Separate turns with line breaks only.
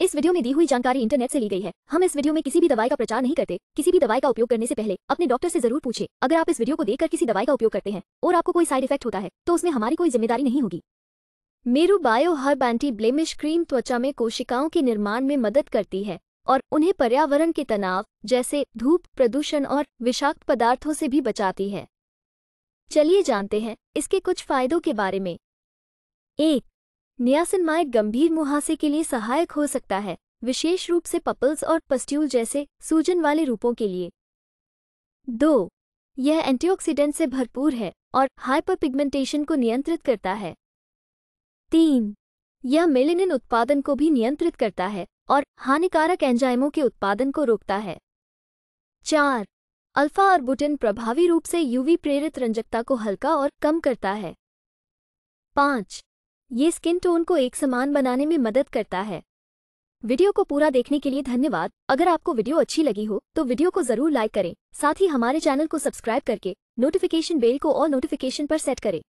इस वीडियो में दी हुई जानकारी इंटरनेट से ली गई है हम इस वीडियो में किसी भी दवाई का प्रचार नहीं करते किसी भी दवाई का उपयोग करने से पहले अपने डॉक्टर से जरूर पूछे अगर आप इस वीडियो को देखकर किसी दवाई का उपयोग करते हैं और आपको कोई साइड इफेक्ट होता है तो उसमें हमारी कोई जिम्मेदारी नहीं होगी Meru bio herb anti blemish cream त्वचा में कोशिकाओं के निर्माण में मदद करती है और उन्हें पर्यावरण के तनाव जैसे धूप प्रदूषण और विषाक्त पदार्थों से भी बचाती है चलिए जानते हैं इसके कुछ फायदों के बारे में एक नियासिनमाइड गंभीर मुहासे के लिए सहायक हो सकता है विशेष रूप से पपल्स और पस्ट्यूल जैसे सूजन वाले रूपों के लिए दो यह एंटीऑक्सीडेंट से भरपूर है और हाइपरपिगमेंटेशन को नियंत्रित करता है तीन यह मेलेनिन उत्पादन को भी नियंत्रित करता है और हानिकारक एंजाइमों के उत्पादन को रोकता है चार अल्फा और बुटेन प्रभावी रूप से यूवी प्रेरित रंजकता को हल्का और कम करता है पाँच ये स्किन टोन को एक समान बनाने में मदद करता है वीडियो को पूरा देखने के लिए धन्यवाद अगर आपको वीडियो अच्छी लगी हो तो वीडियो को जरूर लाइक करें साथ ही हमारे चैनल को सब्सक्राइब करके नोटिफिकेशन बेल को और नोटिफिकेशन पर सेट करें